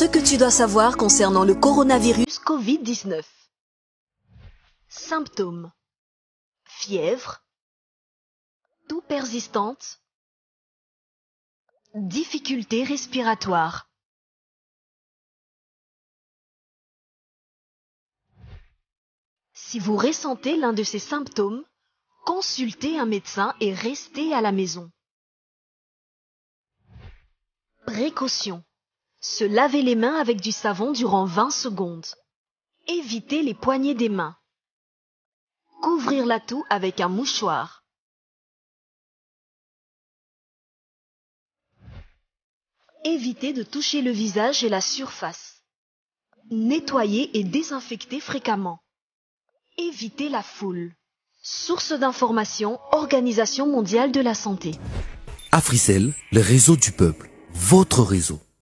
ce que tu dois savoir concernant le coronavirus Covid-19. Symptômes. Fièvre. Toux persistante. Difficulté respiratoire Si vous ressentez l'un de ces symptômes, consultez un médecin et restez à la maison. Précaution. Se laver les mains avec du savon durant 20 secondes. Éviter les poignées des mains. Couvrir la toux avec un mouchoir. Éviter de toucher le visage et la surface. Nettoyer et désinfecter fréquemment. Éviter la foule. Source d'information, Organisation mondiale de la santé. Africel, le réseau du peuple, votre réseau.